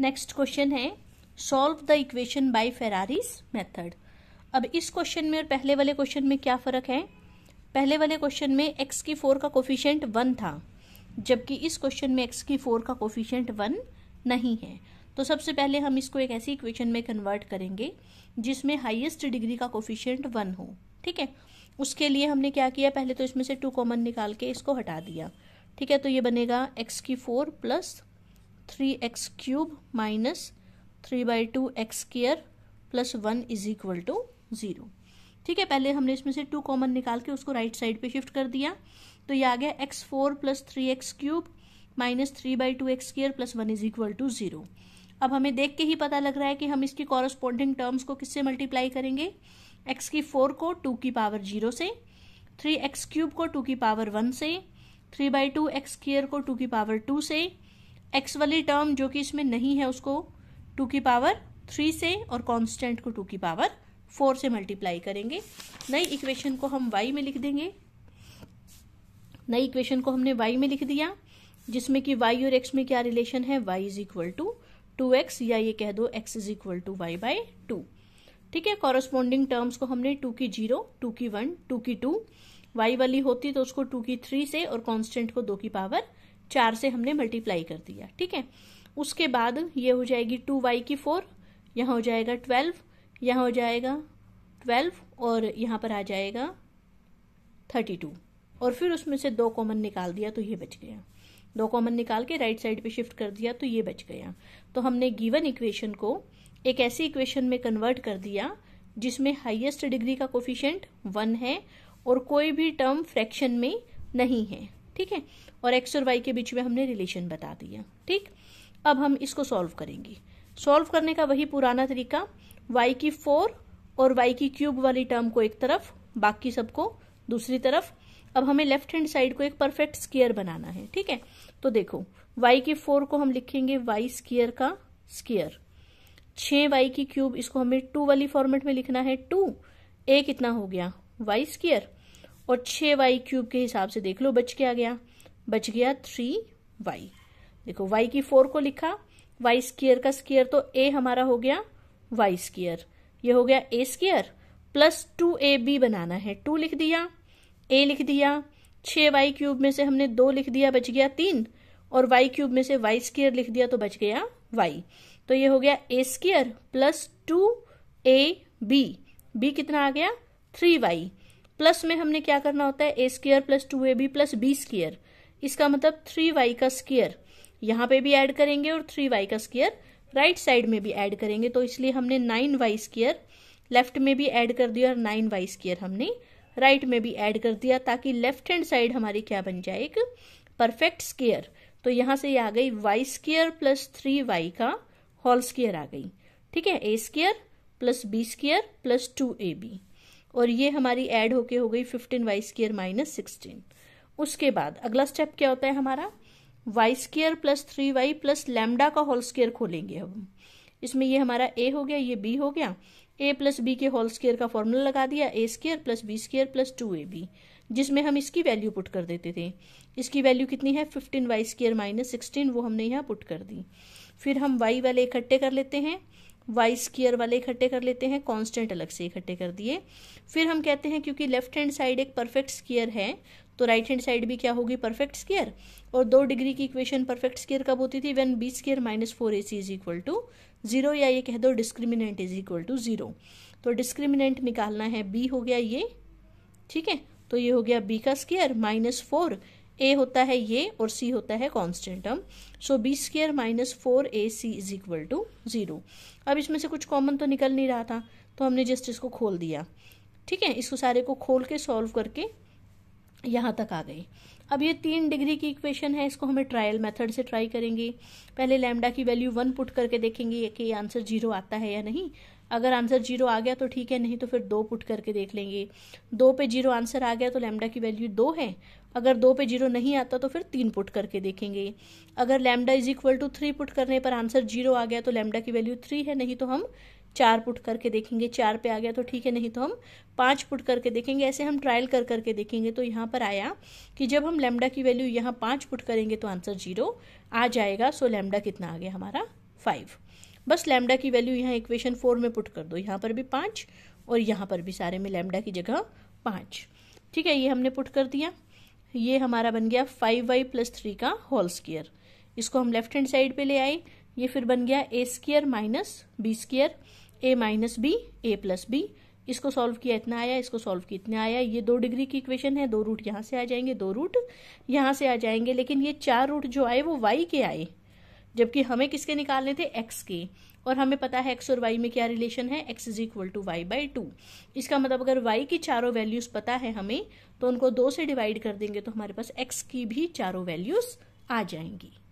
next question है solve the equation by Ferrari's method अब इस क्वेश्चन में और पहले वाले क्वेश्चन में क्या फ़र्क है पहले वाले क्वेश्चन में एक्स की फोर का कोफिशियंट वन था जबकि इस क्वेश्चन में एक्स की फोर का कोफिशियंट वन नहीं है तो सबसे पहले हम इसको एक ऐसी इक्वेशन में कन्वर्ट करेंगे जिसमें हाईएस्ट डिग्री का कोफिशियंट वन हो ठीक है उसके लिए हमने क्या किया पहले तो इसमें से टू कॉमन निकाल के इसको हटा दिया ठीक है तो ये बनेगा एक्स की four plus three x cube minus three by two x square plus one is equal to zero ठीक है पहले हमने इसमें से टू कॉमन निकाल के उसको राइट right साइड पे शिफ्ट कर दिया तो ये आ गया x four plus three x cube minus three by two x square plus one is equal to zero अब हमें देख के ही पता लग रहा है कि हम इसकी कॉरस्पॉन्डिंग टर्म्स को किससे मल्टीप्लाई करेंगे एक्स की फोर को टू की पावर जीरो से थ्री एक्स क्यूब को टू की पावर वन से three by two x square को टू की पावर टू से एक्स वाली टर्म जो कि इसमें नहीं है उसको टू की पावर थ्री से और कांस्टेंट को टू की पावर फोर से मल्टीप्लाई करेंगे नई इक्वेशन को हम वाई में लिख देंगे नई इक्वेशन को हमने वाई में लिख दिया जिसमें कि वाई और एक्स में क्या रिलेशन है y is equal to two x या ये कह दो x is equal to Y by two ठीक है कॉरस्पॉन्डिंग टर्म्स को हमने टू की जीरो टू की वन टू की टू वाई वाली होती तो उसको टू की थ्री से और कांस्टेंट को दो की पावर चार से हमने मल्टीप्लाई कर दिया ठीक है उसके बाद ये हो जाएगी टू वाई की फोर यहाँ हो जाएगा ट्वेल्व यहाँ हो जाएगा ट्वेल्व और यहाँ पर आ जाएगा थर्टी टू और फिर उसमें से दो कॉमन निकाल दिया तो ये बच गया दो कॉमन निकाल के राइट साइड पे शिफ्ट कर दिया तो ये बच गया तो हमने गिवन इक्वेशन को एक ऐसी इक्वेशन में कन्वर्ट कर दिया जिसमें हाईएस्ट डिग्री का कोफिशेंट वन है और कोई भी टर्म फ्रैक्शन में नहीं है ठीक है और एक्स और वाई के बीच में हमने रिलेशन बता दिया ठीक अब हम इसको सॉल्व करेंगे सॉल्व करने का वही पुराना तरीका वाई की फोर और वाई की क्यूब वाली टर्म को एक तरफ बाकी सबको दूसरी तरफ अब हमें लेफ्ट हैंड साइड को एक परफेक्ट स्केयर बनाना है ठीक है तो देखो वाई की फोर को हम लिखेंगे वाई स्केयर का स्केयर छः वाई की क्यूब इसको हमें टू वाली फॉर्मेट में लिखना है टू ए कितना हो गया वाई स्केयर और छ वाई क्यूब के हिसाब से देख लो बच क्या गया बच गया थ्री वाई देखो वाई की फोर को लिखा वाई स्कीयर का स्कीयर तो ए हमारा हो गया वाई स्कीयर ये हो गया a square plus two a b बनाना है टू लिख दिया ए लिख दिया छ वाई क्यूब में से हमने दो लिख दिया बच गया तीन और वाई क्यूब में से वाई स्केयर लिख दिया तो बच गया वाई तो ये हो गया ए square plus two a b b कितना आ गया थ्री वाई प्लस में हमने क्या करना होता है a square plus two a b plus b square इसका मतलब थ्री वाई का स्केयर यहां पे भी ऐड करेंगे और थ्री वाई का स्केयर राइट साइड में भी ऐड करेंगे तो इसलिए हमने नाइन वाई स्केयर लेफ्ट में भी ऐड कर दिया और नाइन वाई स्केयर हमने राइट right में भी ऐड कर दिया ताकि लेफ्ट हैंड साइड हमारी क्या बन जाए एक परफेक्ट स्केयर तो यहां से ये आ गई y square plus three y का होल स्केयर आ गई ठीक है a square plus b square plus two a b और ये हमारी ऐड होके हो गई fifteen y square minus sixteen उसके बाद अगला स्टेप क्या होता है हमारा y square plus three y plus lambda का होल स्केयर खोलेंगे हम इसमें ये हमारा ए हो गया ये बी हो गया ए प्लस बी के होल स्केयर का फॉर्मूला लगा दिया a square plus b square plus two a b जिसमें हम इसकी वैल्यू पुट कर देते थे इसकी वैल्यू कितनी है fifteen y square minus sixteen वो हमने यहाँ पुट कर दी फिर हम वाई वाले इकट्ठे कर लेते हैं वाई स्कीयर वाले इकट्ठे कर लेते हैं कांस्टेंट अलग से इकट्ठे कर दिए फिर हम कहते हैं क्योंकि लेफ्ट हैंड साइड एक परफेक्ट स्कीयर है तो राइट हैंड साइड भी क्या होगी परफेक्ट स्केयर और दो डिग्री की इक्वेशन परफेक्ट स्केयर कब होती थी when b square minus four a c is equal to zero या ये कह दो discriminant is equal to zero तो डिस्क्रिमिनेंट निकालना है बी हो गया ये ठीक है तो ये हो गया बी का स्केयर माइनस फोर ए होता है ये और सी होता है constant term so b square minus four a c is equal to zero अब इसमें से कुछ कॉमन तो निकल नहीं रहा था तो हमने जस्ट इसको खोल दिया ठीक है इसको सारे को खोल के सॉल्व करके यहाँ तक आ गए अब ये तीन डिग्री की इक्वेशन है इसको हमें ट्रायल मेथड से ट्राई करेंगे पहले लैम्डा की वैल्यू वन पुट करके देखेंगे कि आंसर जीरो आता है या नहीं अगर आंसर जीरो आ गया तो ठीक है नहीं तो फिर दो पुट करके देख लेंगे दो पे जीरो आंसर आ गया तो लैमडा की वैल्यू दो है अगर दो पे जीरो नहीं आता तो फिर तीन पुट करके देखेंगे अगर lambda is equal to three put करने पर आंसर जीरो आ गया तो लैमडा की वैल्यू थ्री है नहीं तो हम चार पुट करके देखेंगे चार पे आ गया तो ठीक है नहीं तो हम पांच पुट करके देखेंगे ऐसे हम ट्रायल कर करके देखेंगे तो यहाँ पर आया कि जब हम लेमडा की वैल्यू यहाँ पांच पुट करेंगे तो आंसर जीरो आ जाएगा सो लेमडा कितना आ गया हमारा फाइव बस लैमडा की वैल्यू यहाँ इक्वेशन फोर में पुट कर दो यहाँ पर भी पाँच और यहाँ पर भी सारे में लैमडा की जगह पाँच ठीक है ये हमने पुट कर दिया ये हमारा बन गया फाइव वाई प्लस थ्री का होल स्केयर इसको हम लेफ्ट हैंड साइड पे ले आए ये फिर बन गया ए square minus B square A minus B A plus B इसको सॉल्व किया इतना आया इसको सॉल्व किया इतना आया ये दो डिग्री की इक्वेशन है दो रूट यहाँ से आ जाएंगे दो रूट यहाँ से आ जाएंगे लेकिन ये चार रूट जो आए वो वाई के आए जबकि हमें किसके निकालने थे एक्स के और हमें पता है एक्स और वाई में क्या रिलेशन है X is equal to Y by two इसका मतलब अगर वाई की चारों वैल्यूज पता है हमें तो उनको दो से डिवाइड कर देंगे तो हमारे पास एक्स की भी चारों वैल्यूज आ जाएंगी